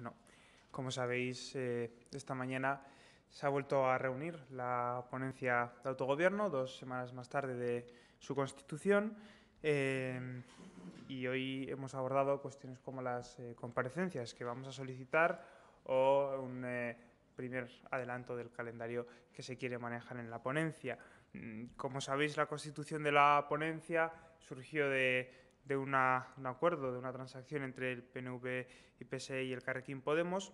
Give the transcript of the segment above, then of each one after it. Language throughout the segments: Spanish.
Bueno, como sabéis, eh, esta mañana se ha vuelto a reunir la ponencia de autogobierno, dos semanas más tarde de su constitución, eh, y hoy hemos abordado cuestiones como las eh, comparecencias que vamos a solicitar o un primer adelanto del calendario que se quiere manejar en la ponencia. Mm, como sabéis, la constitución de la ponencia surgió de de un acuerdo, de una transacción entre el PNV y PSE y el Carrequín Podemos,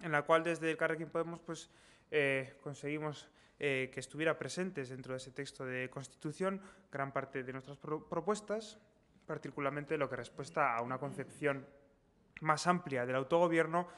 en la cual desde el Carrequín Podemos pues, eh, conseguimos eh, que estuviera presentes dentro de ese texto de Constitución gran parte de nuestras propuestas, particularmente lo que respuesta a una concepción más amplia del autogobierno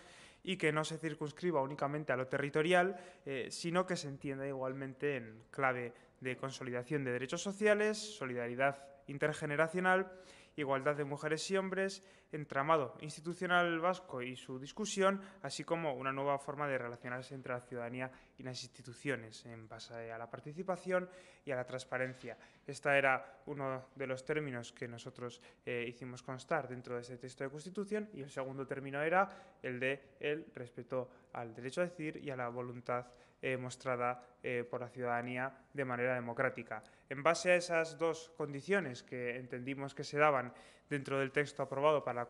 y que no se circunscriba únicamente a lo territorial, eh, sino que se entienda igualmente en clave de consolidación de derechos sociales, solidaridad intergeneracional, igualdad de mujeres y hombres, entramado institucional vasco y su discusión, así como una nueva forma de relacionarse entre la ciudadanía y las instituciones en base a la participación y a la transparencia. Este era uno de los términos que nosotros eh, hicimos constar dentro de ese texto de Constitución y el segundo término era el de el respeto al derecho a decir y a la voluntad eh, mostrada eh, por la ciudadanía de manera democrática. En base a esas dos condiciones que entendimos que se daban dentro del texto aprobado para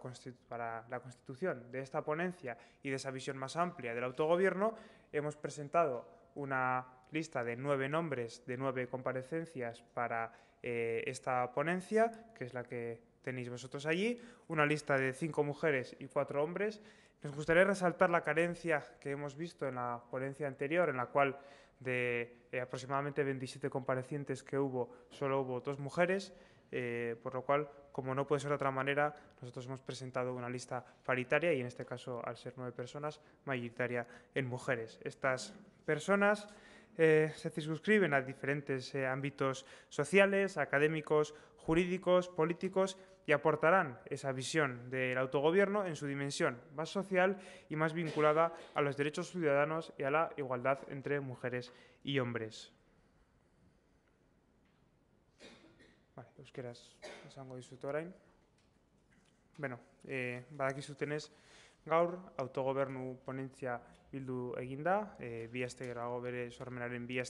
para la Constitución de esta ponencia y de esa visión más amplia del autogobierno, hemos presentado una lista de nueve nombres, de nueve comparecencias para eh, esta ponencia, que es la que tenéis vosotros allí, una lista de cinco mujeres y cuatro hombres. Nos gustaría resaltar la carencia que hemos visto en la ponencia anterior, en la cual de eh, aproximadamente 27 comparecientes que hubo, solo hubo dos mujeres. Eh, por lo cual, como no puede ser de otra manera, nosotros hemos presentado una lista paritaria y en este caso, al ser nueve personas, mayoritaria en mujeres. Estas personas eh, se suscriben a diferentes eh, ámbitos sociales, académicos, jurídicos, políticos y aportarán esa visión del autogobierno en su dimensión más social y más vinculada a los derechos ciudadanos y a la igualdad entre mujeres y hombres. Bai, euskeraz esango dizut orain. Bueno, e, eh, badaki zutenez, gaur autogobernu ponentzia bildu eginda, e, eh, bi aste bere sormenaren bi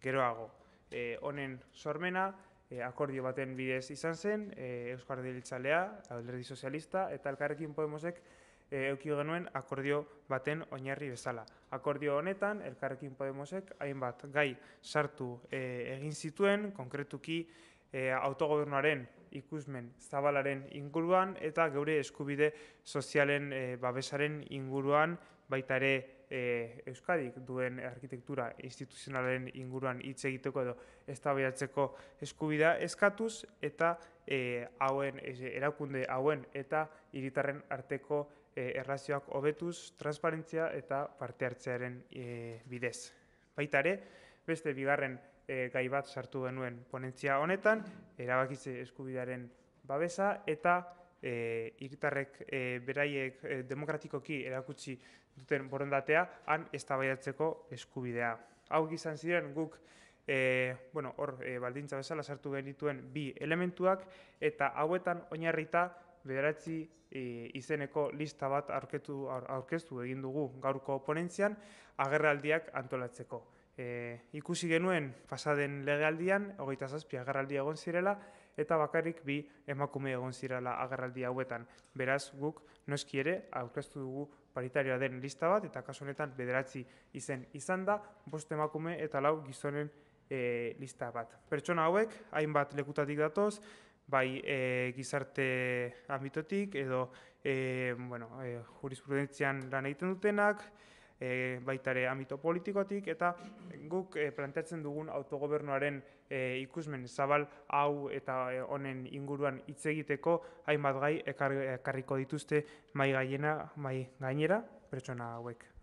geroago. E, honen sormena e, akordio baten bidez izan zen, e, Euskarri Alderdi Sozialista eta Elkarrekin Podemosek e, euki genuen akordio baten oinarri bezala. Akordio honetan Elkarrekin Podemosek hainbat gai sartu e, egin zituen, konkretuki e, autogobernuaren ikusmen zabalaren inguruan eta geure eskubide sozialen e, babesaren inguruan baita ere eh, Euskadik duen arkitektura instituzionalaren inguruan hitz egiteko edo eztabaidatzeko eskubidea eskatuz eta hauen erakunde hauen eta hiritarren arteko errazioak hobetuz transparentzia eta parte hartzearen bidez baita ere beste bigarren e, gai bat sartu genuen ponentzia honetan, erabakitze eskubidearen babesa eta e, eh, iritarrek e, eh, beraiek e, demokratikoki erakutsi duten borondatea han eztabaidatzeko eskubidea. Hau izan ziren guk e, bueno, hor e, baldintza bezala sartu genituen bi elementuak eta hauetan oinarrita bederatzi izeneko lista bat aurkeztu egin dugu gaurko ponentzian agerraldiak antolatzeko e, ikusi genuen pasaden legealdian, hogeita zazpi agarraldi egon zirela, eta bakarrik bi emakume egon zirela agarraldi hauetan. Beraz, guk noski ere aurkeztu dugu paritarioa den lista bat, eta kasu bederatzi izen izan da, bost emakume eta lau gizonen e, lista bat. Pertsona hauek, hainbat lekutatik datoz, bai e, gizarte ambitotik edo e, bueno, e, jurisprudentzian lan egiten dutenak, e, eh, baitare amito politikotik, eta guk e, planteatzen dugun autogobernuaren eh, ikusmen zabal hau eta honen inguruan hitz egiteko hainbat gai ekarriko dituzte mai gainera, mai gainera pertsona hauek.